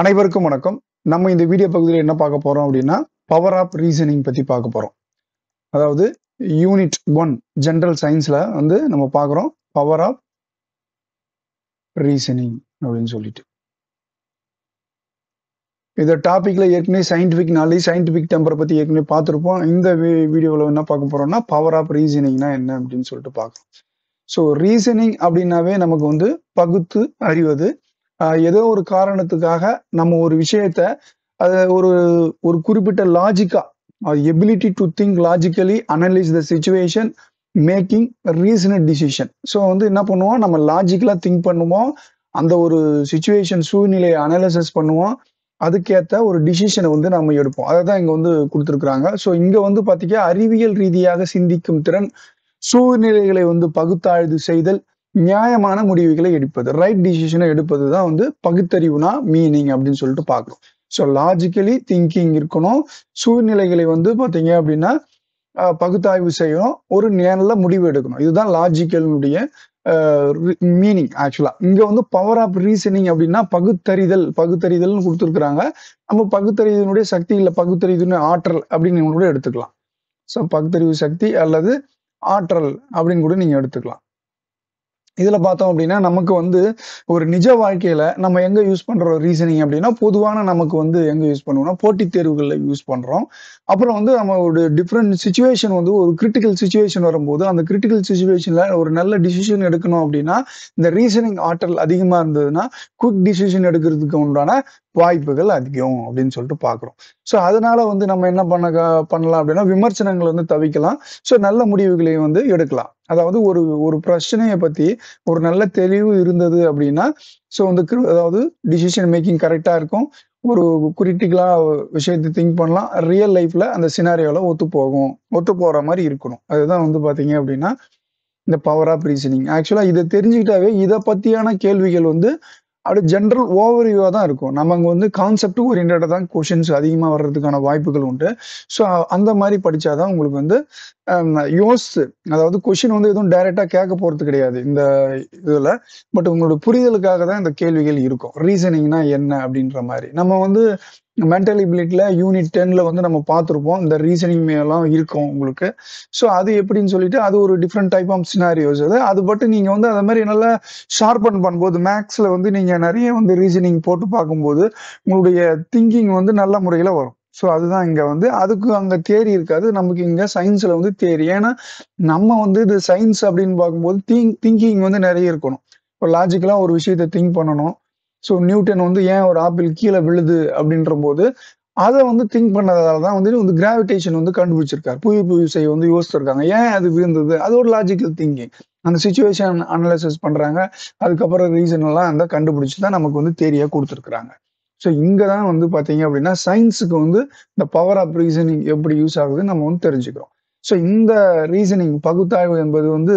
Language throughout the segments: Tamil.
அனைவருக்கும் வணக்கம் நம்ம இந்த வீடியோ பகுதியில் என்ன பார்க்க போகிறோம் அப்படின்னா பவர் ஆஃப் ரீசனிங் பற்றி பார்க்க போகிறோம் அதாவது யூனிட் ஒன் ஜென்ரல் சயின்ஸில் வந்து நம்ம பார்க்குறோம் பவர் ஆஃப் ரீசனிங் அப்படின்னு சொல்லிட்டு இந்த டாப்பிக்கில் ஏற்கனவே சயின்டிஃபிக் நாலேஜ் சயின்டிஃபிக் டெம்பரை பற்றி ஏற்கனவே பார்த்துருப்போம் இந்த வீடியோவில் என்ன பார்க்க போகிறோம்னா பவர் ஆஃப் ரீசனிங்னா என்ன அப்படின்னு சொல்லிட்டு பார்க்குறோம் ஸோ ரீசனிங் அப்படின்னாவே நமக்கு வந்து பகுத்து அறிவது ஏதோ ஒரு காரணத்துக்காக நம்ம ஒரு விஷயத்த அது ஒரு ஒரு குறிப்பிட்ட லாஜிக்கா ability to think logically analyse the situation making reasoned decision so வந்து என்ன பண்ணுவோம் நம்ம லாஜிக்கலாக திங்க் பண்ணுவோம் அந்த ஒரு சுச்சுவேஷன் சூழ்நிலையை அனாலிசிஸ் பண்ணுவோம் அதுக்கேற்ற ஒரு டிசிஷனை வந்து நம்ம எடுப்போம் அதை தான் இங்கே வந்து கொடுத்துருக்குறாங்க ஸோ இங்கே வந்து பார்த்தீங்கன்னா அறிவியல் ரீதியாக சிந்திக்கும் திறன் சூழ்நிலைகளை வந்து பகுத்தாய்வு செய்தல் நியாயமான முடிவுகளை எடுப்பது ரைட் டிசிஷனை எடுப்பது தான் வந்து பகுத்தறிவுனா மீனிங் அப்படின்னு சொல்லிட்டு பார்க்கணும் ஸோ லாஜிக்கலி திங்கிங் இருக்கணும் சூழ்நிலைகளை வந்து பார்த்தீங்க அப்படின்னா பகுத்தாய்வு செய்யணும் ஒரு நேரில் முடிவு எடுக்கணும் இதுதான் லாஜிக்கலுடைய மீனிங் ஆக்சுவலாக இங்கே வந்து பவர் ஆஃப் ரீசனிங் அப்படின்னா பகுத்தறிதல் பகுத்தறிதல்னு கொடுத்துருக்குறாங்க நம்ம பகுத்தறிதனுடைய சக்தி இல்லை பகுத்தறிதனுடைய ஆற்றல் அப்படின்னு கூட எடுத்துக்கலாம் ஸோ பகுத்தறிவு சக்தி அல்லது ஆற்றல் அப்படின்னு கூட நீங்கள் எடுத்துக்கலாம் இதில் பார்த்தோம் அப்படின்னா நமக்கு வந்து ஒரு நிஜ வாழ்க்கையில் நம்ம எங்கே யூஸ் பண்ணுற ரீசனிங் அப்படின்னா பொதுவான நமக்கு வந்து எங்கே யூஸ் பண்ணுவோம்னா போட்டித் தேர்வுகளில் யூஸ் பண்ணுறோம் அப்புறம் வந்து நம்ம ஒரு டிஃப்ரெண்ட் சுச்சுவேஷன் வந்து ஒரு கிரிட்டிக்கல் சுச்சுவேஷன் வரும்போது அந்த கிரிட்டிக்கல் சுச்சுவேஷனில் ஒரு நல்ல டிசிஷன் எடுக்கணும் அப்படின்னா இந்த ரீசனிங் ஆற்றல் அதிகமாக இருந்ததுன்னா குவிக் டிசிஷன் எடுக்கிறதுக்கு உண்டான வாய்ப்புகள் அதிகம் அப்படின்னு சொல்லிட்டு பார்க்குறோம் ஸோ அதனால வந்து நம்ம என்ன பண்ண பண்ணலாம் அப்படின்னா விமர்சனங்கள் வந்து தவிக்கலாம் ஸோ நல்ல முடிவுகளையும் வந்து எடுக்கலாம் அதாவது ஒரு ஒரு பிரச்சனையை பற்றி ஒரு நல்ல தெளிவு இருந்தது அப்படின்னா ஸோ வந்து அதாவது டிசிஷன் மேக்கிங் கரெக்டாக இருக்கும் ஒரு குறிட்டிக்கலாக விஷயத்தை திங்க் பண்ணலாம் ரியல் லைஃப்ல அந்த சினாரியோவில் ஒத்து போகும் ஒத்து போகிற மாதிரி இருக்கணும் அதுதான் வந்து பார்த்தீங்க அப்படின்னா இந்த பவர் ஆஃப் ரீசனிங் ஆக்சுவலா இதை தெரிஞ்சுக்கிட்டாவே இதை பத்தியான கேள்விகள் வந்து அப்படி ஜென்ரல் ஓவர்வியூவாக தான் இருக்கும் நம்ம அங்கே வந்து கான்செப்ட் ஓரியன்டாக தான் கொஷின்ஸ் அதிகமாக வர்றதுக்கான வாய்ப்புகள் உண்டு ஸோ அந்த மாதிரி படித்தாதான் உங்களுக்கு வந்து யோசிச்சு அதாவது கொஷின் வந்து எதுவும் டைரக்டா கேட்க போறது கிடையாது இந்த இதுல பட் உங்களோட புரிதலுக்காக தான் இந்த கேள்விகள் இருக்கும் ரீசனிங்னா என்ன அப்படின்ற மாதிரி நம்ம வந்து மென்டல் யூனிட் டென்ல வந்து நம்ம பார்த்துருப்போம் இந்த ரீசனிங் எல்லாம் இருக்கும் உங்களுக்கு ஸோ அது எப்படின்னு சொல்லிட்டு அது ஒரு டிஃப்ரெண்ட் டைப் ஆஃப் சினாரியோஸ் அது அது பட்டு நீங்கள் வந்து அதை மாதிரி நல்லா ஷார்பன் பண்ணும்போது மேக்ஸில் வந்து நீங்கள் நிறைய வந்து ரீசனிங் போட்டு பார்க்கும்போது உங்களுடைய திங்கிங் வந்து நல்ல முறையில் வரும் ஸோ அதுதான் இங்கே வந்து அதுக்கு அங்கே தேரி இருக்காது நமக்கு இங்கே சயின்ஸில் வந்து தேரி ஏன்னா நம்ம வந்து இது சயின்ஸ் அப்படின்னு பார்க்கும்போது திங் திங்கிங் வந்து நிறைய இருக்கணும் இப்போ லாஜிக்கலாக ஒரு விஷயத்தை திங்க் பண்ணணும் ஸோ நியூட்டன் வந்து ஏன் ஒரு ஆப்பிள் கீழே விழுது அப்படின்ற போது அதை வந்து திங்க் பண்ணதால தான் வந்து வந்து கிராவிடேஷன் வந்து கண்டுபிடிச்சிருக்காரு புவி புவிசை வந்து யோசிச்சிருக்காங்க ஏன் அது விழுந்தது அது ஒரு லாஜிக்கல் திங்கிங் அந்த சுச்சுவேஷன் அனலைசிஸ் பண்ணுறாங்க அதுக்கப்புறம் ரீசன் எல்லாம் அந்த கண்டுபிடிச்சி தான் நமக்கு வந்து தேரியாக கொடுத்துருக்குறாங்க ஸோ இங்கே தான் வந்து பார்த்தீங்க அப்படின்னா சயின்ஸுக்கு வந்து இந்த பவர் ஆஃப் ரீசனிங் எப்படி யூஸ் ஆகுது நம்ம வந்து தெரிஞ்சுக்கிறோம் ஸோ இந்த ரீசனிங் பகுத்தாய்வு என்பது வந்து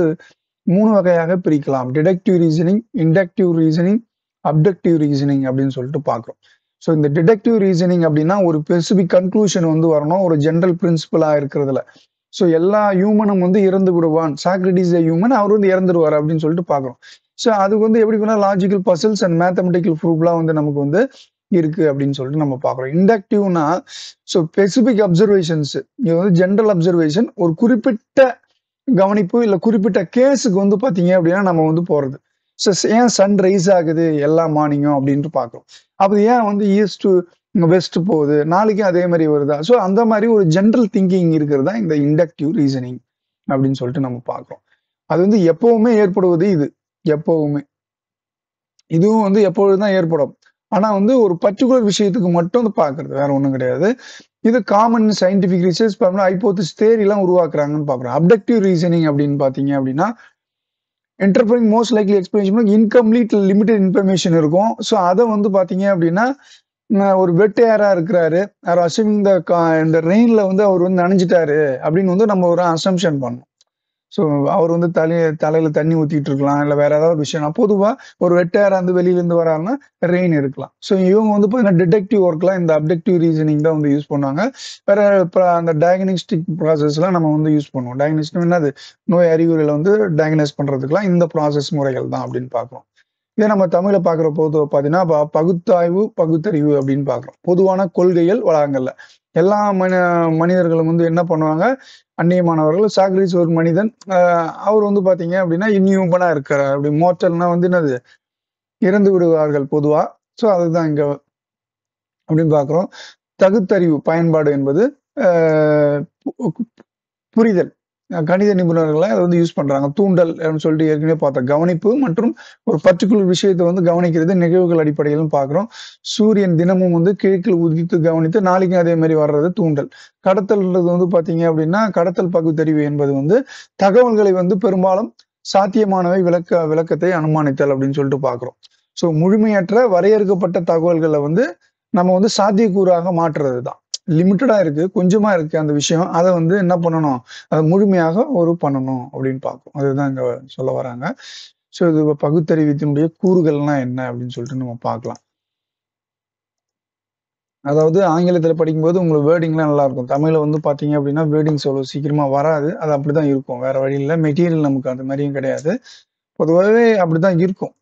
மூணு வகையாக பிரிக்கலாம் deductive reasoning inductive reasoning abductive reasoning அப்படின்னு சொல்லிட்டு பார்க்குறோம் ஸோ இந்த டிடக்டிவ் ரீசனிங் அப்படின்னா ஒரு ஸ்பெசிஃபிக் கன்க்ளூஷன் வந்து வரணும் ஒரு ஜென்ரல் பிரின்சிபலாக இருக்கிறதுல ஸோ எல்லா ஹியூமனும் வந்து இறந்து விடுவான் சாக்ரிட்டிஸ் த ஹியூமன் அவர் வந்து இறந்துடுவார் அப்படின்னு சொல்லிட்டு பார்க்குறோம் ஸோ அது வந்து எப்படி பண்ணால் லாஜிக்கல் பசில்ஸ் அண்ட் மேத்தமெட்டிக்கல் ப்ரூஃப்லாம் வந்து நமக்கு வந்து இருக்கு அப்படின்னு சொல்லிட்டு நம்ம பார்க்குறோம் இண்டக்டிவ்னா ஸோ ஸ்பெசிபிக் அப்சர்வேஷன்ஸ் இது வந்து ஜென்ரல் அப்சர்வேஷன் ஒரு குறிப்பிட்ட கவனிப்பு இல்லை குறிப்பிட்ட கேஸுக்கு வந்து பார்த்தீங்க அப்படின்னா நம்ம வந்து போகிறது ஸோ ஏன் சன் ரைஸ் ஆகுது எல்லா மார்னிங்கும் அப்படின்ட்டு பார்க்குறோம் அப்போ ஏன் வந்து ஈஸ்ட் வெஸ்ட் போகுது நாளைக்கும் அதே மாதிரி வருதா ஸோ அந்த மாதிரி ஒரு ஜென்ரல் திங்கிங் இருக்கிறதா இந்த இண்டக்டிவ் ரீசனிங் அப்படின்னு சொல்லிட்டு நம்ம பார்க்குறோம் அது வந்து எப்பவுமே ஏற்படுவது இது எப்பவுமே இதுவும் வந்து எப்பொழுதுதான் ஏற்படும் ஆனா வந்து ஒரு பர்டிகுலர் விஷயத்துக்கு மட்டும் வந்து பாக்குறது வேற ஒண்ணும் கிடையாது இது காமன் சயின்டிபிக் ரிசர்ச் பார்த்தோம்னா தேரி தேரிலாம் உருவாக்குறாங்கன்னு பாக்குறோம் அப்டக்டிவ் ரீசனிங் அப்படின்னு பாத்தீங்க அப்படின்னா inferring most likely explanation incomplete limited information இருக்கும் ஸோ அதை வந்து பாத்தீங்க அப்படின்னா ஒரு வெட்டையாரா இருக்கிறாரு அசிவிங் த இந்த இந்த ரெயின்ல வந்து அவர் வந்து நனைஞ்சிட்டாரு அப்படின்னு வந்து நம்ம ஒரு அசம்ஷன் பண்ணோம் ஸோ அவர் வந்து தலை தலையில தண்ணி ஊத்திட்டு இருக்கலாம் இல்லை வேற ஏதாவது விஷயம்னா பொதுவாக ஒரு வெட்டையார் வந்து வெளியிலேருந்து வராருன்னா ரெயின் இருக்கலாம் ஸோ இவங்க வந்து பார்த்தீங்கன்னா டிடெக்டிவ் ஒர்க்லாம் இந்த அப்டெக்டிவ் ரீசனிங் தான் வந்து யூஸ் பண்ணுவாங்க வேற இப்போ அந்த டயக்னிஸ்டிக் ப்ராசஸ்லாம் நம்ம வந்து யூஸ் பண்ணுவோம் டயக்னிஸ்ட் என்னது நோய் அறிகுறிகளை வந்து டயக்னைஸ் பண்ணுறதுக்குலாம் இந்த ப்ராசஸ் முறைகள் தான் அப்படின்னு பார்க்குறோம் இதே நம்ம தமிழை பார்க்குற போது பார்த்தீங்கன்னா பகுத்தாய்வு பகுத்தறிவு அப்படின்னு பார்க்குறோம் பொதுவான கொள்கைகள் வளாகங்கள்ல எல்லா மனி மனிதர்களும் வந்து என்ன பண்ணுவாங்க அந்நியமானவர்கள் சாக்ரிஸ் ஒரு மனிதன் அவர் வந்து பார்த்தீங்க அப்படின்னா இன்னியூமனாக இருக்கிறார் அப்படி மோட்டல்னா வந்து என்னது இறந்து விடுவார்கள் பொதுவாக ஸோ அதுதான் இங்கே அப்படின்னு பார்க்குறோம் தகுத்தறிவு பயன்பாடு என்பது புரிதல் கணித நிபுணர்களை அதை வந்து யூஸ் பண்றாங்க தூண்டல் அப்படின்னு சொல்லிட்டு ஏற்கனவே பார்த்தோம் கவனிப்பு மற்றும் ஒரு பர்டிகுலர் விஷயத்தை வந்து கவனிக்கிறது நிகழ்வுகள் அடிப்படையிலும் பார்க்குறோம் சூரியன் தினமும் வந்து கிழக்கில் உதித்து கவனித்து நாளைக்கு அதே மாதிரி வர்றது தூண்டல் கடத்தல்ன்றது வந்து பார்த்தீங்க அப்படின்னா கடத்தல் பகுத்தறிவு என்பது வந்து தகவல்களை வந்து பெரும்பாலும் சாத்தியமானவை விளக்க விளக்கத்தை அனுமானித்தல் அப்படின்னு சொல்லிட்டு பார்க்குறோம் ஸோ முழுமையற்ற வரையறுக்கப்பட்ட தகவல்களை வந்து நம்ம வந்து சாத்தியக்கூறாக மாற்றுறது தான் லிமிட்டடாக இருக்குது கொஞ்சமாக இருக்குது அந்த விஷயம் அதை வந்து என்ன பண்ணணும் அதை முழுமையாக ஒரு பண்ணணும் அப்படின்னு பார்க்கும் அதுதான் இங்கே சொல்ல வராங்க ஸோ இது பகுத்தறிவித்தினுடைய கூறுகள்னா என்ன அப்படின்னு சொல்லிட்டு நம்ம பார்க்கலாம் அதாவது ஆங்கிலத்தில் படிக்கும்போது உங்களுக்கு வேர்டிங்லாம் நல்லா இருக்கும் தமிழில் வந்து பார்த்தீங்க அப்படின்னா வேர்டிங்ஸ் அவ்வளோ சீக்கிரமாக வராது அது அப்படி தான் இருக்கும் வேறு இல்லை மெட்டீரியல் நமக்கு அந்த மாதிரியும் கிடையாது பொதுவாகவே அப்படி தான் இருக்கும்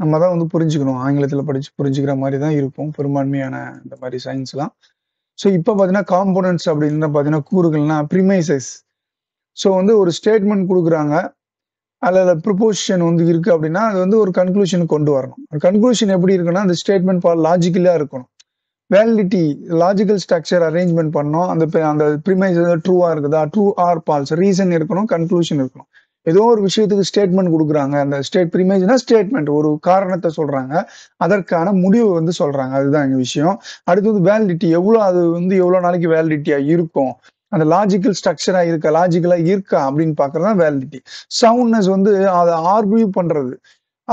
நம்ம தான் வந்து புரிஞ்சுக்கணும் ஆங்கிலத்தில் படித்து புரிஞ்சுக்கிற மாதிரி தான் இருக்கும் பெரும்பான்மையான இந்த மாதிரி சயின்ஸ்லாம் ஸோ இப்போ பார்த்தீங்கன்னா காம்போனன்ட்ஸ் அப்படின்னு பார்த்தீங்கன்னா கூறுகள்னா ப்ரிமைசஸ் ஸோ வந்து ஒரு ஸ்டேட்மெண்ட் கொடுக்குறாங்க அதில் ப்ரிப்போசிஷன் வந்து இருக்குது அப்படின்னா அது வந்து ஒரு கன்க்ளூஷன் கொண்டு வரணும் ஒரு கன்க்ளூஷன் எப்படி இருக்குன்னா அந்த ஸ்டேட்மெண்ட் பால் லாஜிக்கலாக இருக்கணும் வேலிடிட்டி லாஜிக்கல் ஸ்ட்ரக்சர் அரேஞ்ச்மெண்ட் பண்ணோம் அந்த அந்த ப்ரிமைசஸ் ட்ரூவாக இருக்குதா ட்ரூ ஆர் பால்ஸ் ரீசன் இருக்கணும் கன்க்ளூஷன் இருக்கணும் ஏதோ ஒரு விஷயத்துக்கு ஸ்டேட்மெண்ட் கொடுக்குறாங்க அந்த ஸ்டேட் ப்ரிமேஜ்னா ஸ்டேட்மெண்ட் ஒரு காரணத்தை சொல்றாங்க அதற்கான முடிவு வந்து சொல்றாங்க அதுதான் எங்க விஷயம் அடுத்தது வேலிடிட்டி எவ்வளோ அது வந்து எவ்வளோ நாளைக்கு வேலிடிட்டியா இருக்கும் அந்த லாஜிக்கல் ஸ்ட்ரக்சரா இருக்கா லாஜிக்கலா இருக்கா அப்படின்னு பாக்குறது தான் வேலிடிட்டி சவுண்ட்னஸ் வந்து அதை ஆர்கியூ பண்றது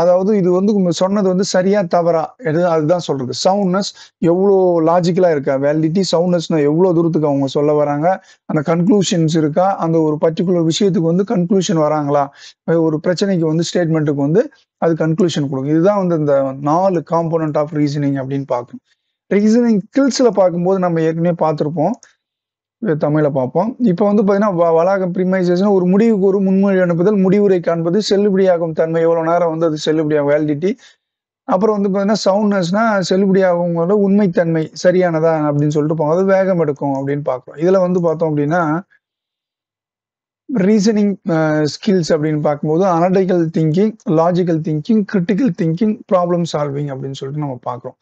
அதாவது இது வந்து சொன்னது வந்து சரியா தவறா எது அதுதான் சொல்றது சவுண்ட்னஸ் எவ்வளோ லாஜிக்கலா இருக்கா வேலிடிட்டி சவுண்ட்னஸ்னா எவ்வளோ தூரத்துக்கு அவங்க சொல்ல வராங்க அந்த கன்க்ளூஷன்ஸ் இருக்கா அந்த ஒரு பர்டிகுலர் விஷயத்துக்கு வந்து கன்க்ளூஷன் வராங்களா ஒரு பிரச்சனைக்கு வந்து ஸ்டேட்மெண்ட்டுக்கு வந்து அது கன்க்ளூஷன் கொடுக்கும் இதுதான் வந்து இந்த நாலு காம்போனன்ட் ஆஃப் ரீசனிங் அப்படின்னு பார்க்கணும் ரீசனிங் கில்ஸ்ல பார்க்கும்போது நம்ம ஏற்கனவே பார்த்துருப்போம் தமிழை பார்ப்போம் இப்போ வந்து பார்த்தீங்கன்னா வளாகம் பிரிமைசேஷன் ஒரு முடிவுக்கு ஒரு முன்மொழி அனுப்புதல் முடிவுரை காண்பது செல்லுபடியாகும் தன்மை எவ்வளோ நேரம் வந்து அது செல்லுபடியாகும் வேலிடிட்டி அப்புறம் வந்து பார்த்தீங்கன்னா சவுண்ட்னஸ்னா செல்லுபடியாகும் உண்மைத்தன்மை சரியானதா அப்படின்னு சொல்லிட்டு போகும் அது வேகம் எடுக்கும் அப்படின்னு பார்க்குறோம் இதில் வந்து பார்த்தோம் அப்படின்னா ரீசனிங் ஸ்கில்ஸ் அப்படின்னு பார்க்கும்போது analytical thinking logical thinking critical thinking problem solving அப்படின்னு சொல்லிட்டு நம்ம பார்க்குறோம்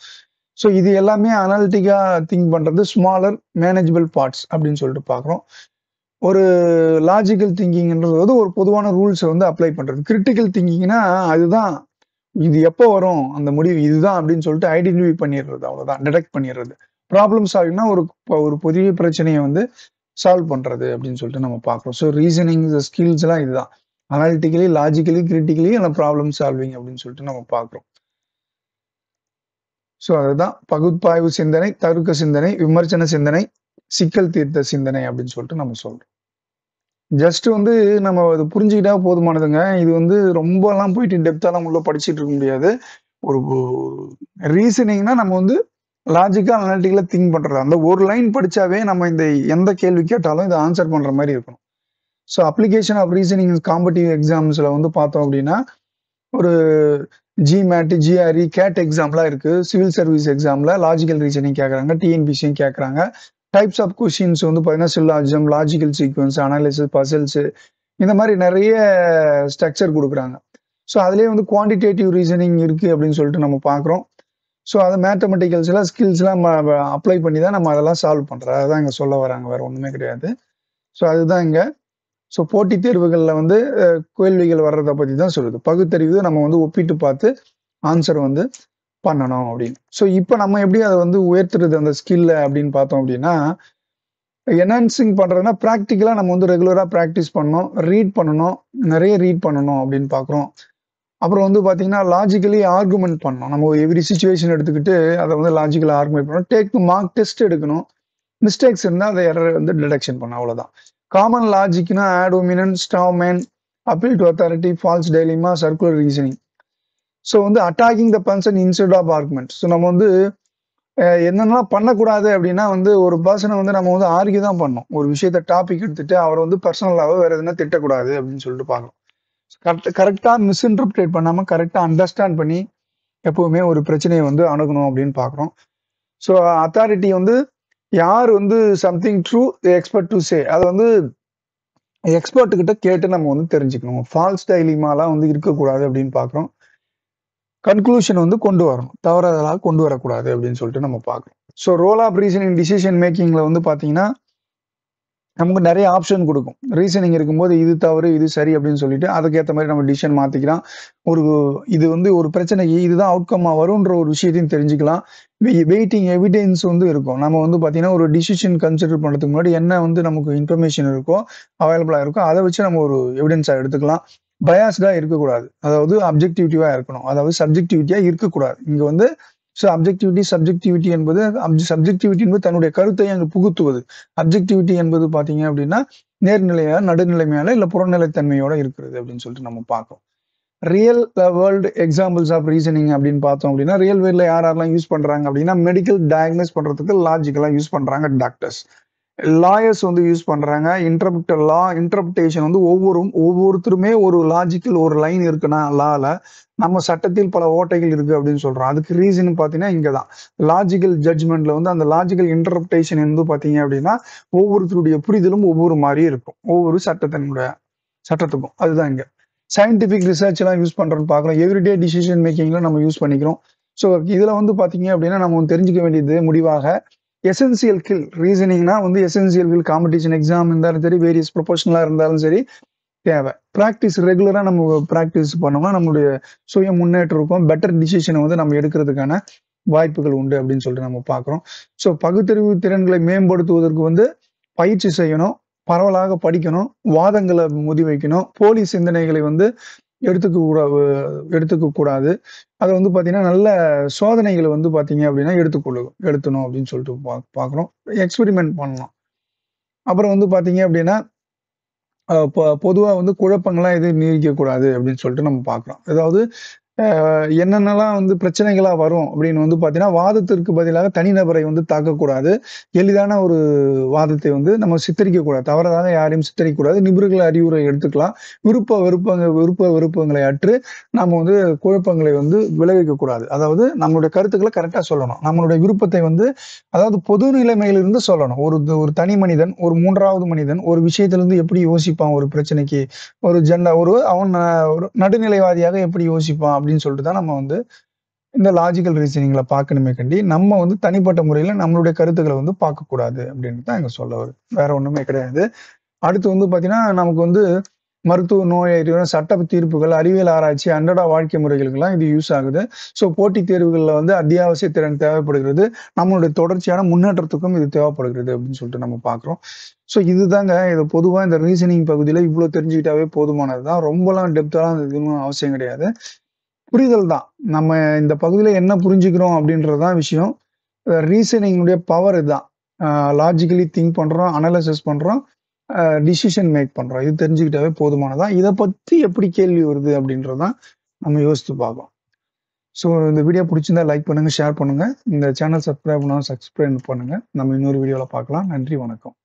ஸோ இது எல்லாமே அனாலிட்டிக்காக திங்க் பண்ணுறது ஸ்மாலர் மேனேஜபிள் பார்ட்ஸ் அப்படின்னு சொல்லிட்டு பார்க்குறோம் ஒரு லாஜிக்கல் திங்கிங்ன்றது வந்து ஒரு பொதுவான ரூல்ஸை வந்து அப்ளை பண்ணுறது கிரிட்டிக்கல் திங்கிங்னா அதுதான் இது எப்போ வரும் அந்த முடிவு இதுதான் அப்படின்னு சொல்லிட்டு ஐடென்டிஃபை பண்ணிடுறது அவ்வளோதான் டிடெக்ட் பண்ணிடுறது ப்ராப்ளம் சால்விங்னா ஒரு ஒரு புதிய பிரச்சனையை வந்து சால்வ் பண்ணுறது அப்படின்னு சொல்லிட்டு நம்ம பார்க்குறோம் ஸோ ரீசனிங் ஸ்கில்ஸ்லாம் இதுதான் அனாலிட்டிக்கலி லாஜிக்கலி கிரிட்டிக்கலி அந்த ப்ராப்ளம் சால்விங் அப்படின்னு சொல்லிட்டு நம்ம பார்க்குறோம் ஸோ அதுதான் பகுப்பாய்வு சிந்தனை தருக்க சிந்தனை விமர்சன சிந்தனை சிக்கல் தீர்த்த சிந்தனை அப்படின்னு சொல்லிட்டு நம்ம சொல்றோம் ஜஸ்ட் வந்து நம்ம அது புரிஞ்சுக்கிட்டா போதுமானதுங்க இது வந்து எல்லாம் போயிட்டு டெப்தாலாம் உள்ள படிச்சுட்டு இருக்க முடியாது ஒரு ரீசனிங்னா நம்ம வந்து லாஜிக்காக அனாலிட்டிக்கலாக திங்க் பண்ணுறது அந்த ஒரு லைன் படித்தாவே நம்ம இந்த எந்த கேள்வி கேட்டாலும் இதை ஆன்சர் பண்ணுற மாதிரி இருக்கணும் so application of reasoning competitive எக்ஸாம்ஸில் வந்து பார்த்தோம் அப்படின்னா ஒரு ஜிமேட் ஜிஆர்இ கேட் எக்ஸாம்லாம் இருக்குது சிவில் சர்வீஸ் எக்ஸாமில் லாஜிக்கல் ரீசனிங் கேட்குறாங்க டிஎன்பிசியும் கேட்குறாங்க டைப்ஸ் ஆஃப் கொஷின்ஸ் வந்து பார்த்தீங்கன்னா syllogism logical sequence analysis puzzles இந்த மாதிரி நிறைய ஸ்ட்ரக்சர் கொடுக்குறாங்க ஸோ அதுலேயே வந்து குவான்டிடேட்டிவ் ரீசனிங் இருக்குது அப்படின்னு சொல்லிட்டு நம்ம பார்க்குறோம் ஸோ அதை மேத்தமெட்டிக்கல்ஸ்லாம் ஸ்கில்ஸ்லாம் அப்ளை பண்ணி தான் நம்ம அதெல்லாம் சால்வ் பண்ணுறோம் அதுதான் இங்கே சொல்ல வராங்க வேறு ஒன்றுமே கிடையாது ஸோ அதுதான் இங்கே ஸோ போட்டித் தேர்வுகளில் வந்து கேள்விகள் வர்றதை பற்றி தான் சொல்லுது பகுத்தறிவு நம்ம வந்து ஒப்பிட்டு பார்த்து ஆன்சர் வந்து பண்ணணும் அப்படின்னு ஸோ இப்போ நம்ம எப்படி அதை வந்து உயர்த்துறது அந்த ஸ்கில்ல அப்படின்னு பார்த்தோம் அப்படின்னா என்ஹான்சிங் பண்ணுறதுனா ப்ராக்டிக்கலாக நம்ம வந்து ரெகுலராக ப்ராக்டிஸ் பண்ணணும் ரீட் பண்ணணும் நிறைய ரீட் பண்ணணும் அப்படின்னு பார்க்குறோம் அப்புறம் வந்து பார்த்தீங்கன்னா லாஜிக்கலி ஆர்குமெண்ட் பண்ணணும் நம்ம எவ்ரி சுச்சுவேஷன் எடுத்துக்கிட்டு அதை வந்து லாஜிக்கலாக ஆர்குமெண்ட் பண்ணணும் டேக் மார்க் டெஸ்ட் எடுக்கணும் மிஸ்டேக்ஸ் இருந்தால் அதை எரர் வந்து டிடெக்ஷன் பண்ணணும் அவ்வளோதான் காமன் லாஜிக்னா ad hominem strawman appeal to authority false dilemma circular reasoning so வந்து attacking the person instead of argument so நம்ம வந்து என்னென்னலாம் பண்ணக்கூடாது அப்படின்னா வந்து ஒரு பர்சனை வந்து நம்ம வந்து ஆர்கியூ தான் பண்ணோம் ஒரு விஷயத்த டாபிக் எடுத்துட்டு அவரை வந்து பர்சனலாகவே வேறு எதுனா திட்டக்கூடாது அப்படின்னு சொல்லிட்டு பார்க்கணும் கரெக்ட் கரெக்டாக மிஸ்இன்டர்பிரேட் பண்ணாமல் கரெக்டாக அண்டர்ஸ்டாண்ட் பண்ணி எப்பவுமே ஒரு பிரச்சனையை வந்து அணுகணும் அப்படின்னு பார்க்குறோம் ஸோ அத்தாரிட்டி வந்து யார் வந்து something true expert to say அதை வந்து எக்ஸ்பர்ட் கிட்ட கேட்டு நம்ம வந்து தெரிஞ்சுக்கணும் ஃபால்ஸ் டைலிமாலாம் வந்து இருக்கக்கூடாது அப்படின்னு பார்க்குறோம் கன்க்ளூஷன் வந்து கொண்டு வரணும் தவறாதலாக கொண்டு வரக்கூடாது அப்படின்னு சொல்லிட்டு நம்ம பார்க்குறோம் so role of reason in decision மேக்கிங்கில் வந்து பார்த்தீங்கன்னா நமக்கு நிறைய ஆப்ஷன் கொடுக்கும் ரீசனிங் இருக்கும்போது இது தவறு இது சரி அப்படின்னு சொல்லிட்டு அதுக்கேற்ற மாதிரி நம்ம டிசிஷன் மாற்றிக்கலாம் ஒரு இது வந்து ஒரு பிரச்சனைக்கு இதுதான் அவுட்கம்மாக வரும்ன்ற ஒரு விஷயத்தையும் தெரிஞ்சுக்கலாம் வெயிட்டிங் எவிடென்ஸ் வந்து இருக்கும் நம்ம வந்து பார்த்தீங்கன்னா ஒரு டிசிஷன் கன்சிடர் பண்ணுறதுக்கு முன்னாடி என்ன வந்து நமக்கு இன்ஃபர்மேஷன் இருக்கோ அவைலபிளாக இருக்கோ அதை வச்சு நம்ம ஒரு எவிடென்ஸாக எடுத்துக்கலாம் பயாஸ்டாக இருக்கக்கூடாது அதாவது அப்ஜெக்டிவிட்டிவாக இருக்கணும் அதாவது சப்ஜெக்டிவிட்டியாக இருக்கக்கூடாது இங்கே வந்து ஸோ அப்ஜெக்டிவிட்டி சப்ஜெக்டிவிட்டி என்பது சப்ஜெக்டிவிட்டி என்பது தன்னுடைய கருத்தை அங்கு புகுத்துவது அப்ஜெக்டிவிட்டி என்பது பார்த்தீங்க அப்படின்னா நேர்நிலையா நடுநிலைமையால இல்லை புறநிலைத்தன்மையோட இருக்கிறது அப்படின்னு சொல்லிட்டு நம்ம பார்க்கணும் real world examples of reasoning அப்படின்னு பார்த்தோம் அப்படின்னா ரியல் வேர்ல்ட்ல யார் யாரெல்லாம் யூஸ் பண்ணுறாங்க அப்படின்னா மெடிக்கல் டயக்னோஸ் பண்ணுறதுக்கு லாஜிக்கலாக யூஸ் பண்ணுறாங்க டாக்டர்ஸ் லாயர்ஸ் வந்து யூஸ் பண்ணுறாங்க இன்டர்பிட்ட லா இன்டர்பிட்டேஷன் வந்து ஒவ்வொரு ஒவ்வொருத்தருமே ஒரு லாஜிக்கல் ஒரு லைன் இருக்குன்னா லால நம்ம சட்டத்தில் பல ஓட்டைகள் இருக்கு அப்படின்னு சொல்றோம் அதுக்கு ரீசன் பாத்தீங்கன்னா இங்கே தான் லாஜிக்கல் ஜட்ஜ்மெண்ட்ல வந்து அந்த லாஜிக்கல் இன்டர்பிரேஷன் வந்து பாத்தீங்க அப்படின்னா ஒவ்வொருத்தருடைய புரிதலும் ஒவ்வொரு மாதிரி இருக்கும் ஒவ்வொரு சட்டத்தினுடைய சட்டத்துக்கும் அதுதான் இங்கே சயின்டிஃபிக் ரிசர்ச் எல்லாம் யூஸ் பண்றோம்னு பார்க்குறோம் எவ்ரிடே டிசிஷன் மேக்கிங்ல நம்ம யூஸ் பண்ணிக்கிறோம் ஸோ இதில் வந்து பாத்தீங்க அப்படின்னா நம்ம தெரிஞ்சுக்க வேண்டியது முடிவாக எசென்சியல் கில் ரீசனிங்னா வந்து எசென்சியல் கில் காம்படிஷன் எக்ஸாம் இருந்தாலும் சரி வேரியஸ் ப்ரொபோஷனலாக இருந்தாலும் சரி தேவை ப்ராக்டிஸ் ரெகுலராக நம்ம ப்ராக்டிஸ் பண்ணோம்னா நம்மளுடைய சுய முன்னேற்றம் இருக்கும் பெட்டர் டிசிஷனை வந்து நம்ம எடுக்கிறதுக்கான வாய்ப்புகள் உண்டு அப்படின்னு சொல்லிட்டு நம்ம பார்க்குறோம் ஸோ பகுத்தறிவு திறன்களை மேம்படுத்துவதற்கு வந்து பயிற்சி செய்யணும் பரவலாக படிக்கணும் வாதங்களை முதி வைக்கணும் போலி சிந்தனைகளை வந்து எடுத்துக்க கூட எடுத்துக்க கூடாது அதை வந்து பார்த்தீங்கன்னா நல்ல சோதனைகளை வந்து பார்த்தீங்க அப்படின்னா எடுத்துக்கொள்ளும் எடுத்தணும் அப்படின்னு சொல்லிட்டு பா பார்க்குறோம் எக்ஸ்பெரிமெண்ட் பண்ணலாம் அப்புறம் வந்து பார்த்தீங்க அப்படின்னா பொதுவாக வந்து குழப்பங்கள்லாம் எதுவும் நீடிக்கக்கூடாது அப்படின்னு சொல்லிட்டு நம்ம பார்க்குறோம் அதாவது என்னென்னலாம் வந்து பிரச்சனைகளா வரும் அப்படின்னு வந்து பாத்தீங்கன்னா வாதத்திற்கு பதிலாக தனிநபரை வந்து தாக்கக்கூடாது எளிதான ஒரு வாதத்தை வந்து நம்ம சித்தரிக்க கூடாது தவறாக யாரையும் சித்தரிக்கக்கூடாது நிபுணர்கள் அறிவுரை எடுத்துக்கலாம் விருப்ப விருப்பங்க விருப்ப விருப்பங்களை அற்று நம்ம வந்து குழப்பங்களை வந்து விளைவிக்க கூடாது அதாவது நம்மளுடைய கருத்துக்களை கரெக்டாக சொல்லணும் நம்மளுடைய விருப்பத்தை வந்து அதாவது பொது நிலைமையிலிருந்து சொல்லணும் ஒரு ஒரு தனி மனிதன் ஒரு மூன்றாவது மனிதன் ஒரு விஷயத்திலிருந்து எப்படி யோசிப்பான் ஒரு பிரச்சனைக்கு ஒரு ஜெண்டா ஒரு அவன் நடுநிலைவாதியாக எப்படி யோசிப்பான் அப்படின்னு சொல்லிட்டு தான் நம்ம வந்து இந்த லாஜிக்கல் ரீசனிங்ல பார்க்கணுமே கண்டி நம்ம வந்து தனிப்பட்ட முறையில நம்மளுடைய கருத்துக்களை வந்து பார்க்கக்கூடாது அப்படின்னு தான் எங்க சொல்ல வரும் வேற ஒண்ணுமே கிடையாது அடுத்து வந்து பாத்தீங்கன்னா நமக்கு வந்து மருத்துவ நோய் அறிவு சட்ட தீர்ப்புகள் அறிவியல் ஆராய்ச்சி அன்றாட வாழ்க்கை முறைகளுக்கெல்லாம் இது யூஸ் ஆகுது ஸோ போட்டித் தேர்வுகளில் வந்து அத்தியாவசிய திறன் தேவைப்படுகிறது நம்மளுடைய தொடர்ச்சியான முன்னேற்றத்துக்கும் இது தேவைப்படுகிறது அப்படின்னு சொல்லிட்டு நம்ம பார்க்குறோம் ஸோ இதுதாங்க இது பொதுவாக இந்த ரீசனிங் பகுதியில் இவ்வளோ தெரிஞ்சுக்கிட்டாவே போதுமானது தான் ரொம்பலாம் டெப்த்தெல்லாம் இதுன்னு அவசியம் கிடையாது புரிதல் தான் நம்ம இந்த பகுதியில் என்ன புரிஞ்சுக்கிறோம் அப்படின்றது தான் விஷயம் ரீசனிங்குடைய பவர் இதுதான் லாஜிக்கலி திங்க் பண்ணுறோம் அனலைசிஸ் பண்ணுறோம் டிசிஷன் மேக் பண்ணுறோம் இது தெரிஞ்சுக்கிட்டாவே போதுமானதான் இதை பற்றி எப்படி கேள்வி வருது அப்படின்றது தான் நம்ம யோசித்து பார்க்கலாம் ஸோ இந்த வீடியோ பிடிச்சிருந்தா லைக் பண்ணுங்கள் ஷேர் பண்ணுங்கள் இந்த சேனல் சப்ஸ்கிரைப் பண்ணால் சப்ஸ்கிரைப் பண்ணுங்கள் நம்ம இன்னொரு வீடியோவில் பார்க்கலாம் நன்றி வணக்கம்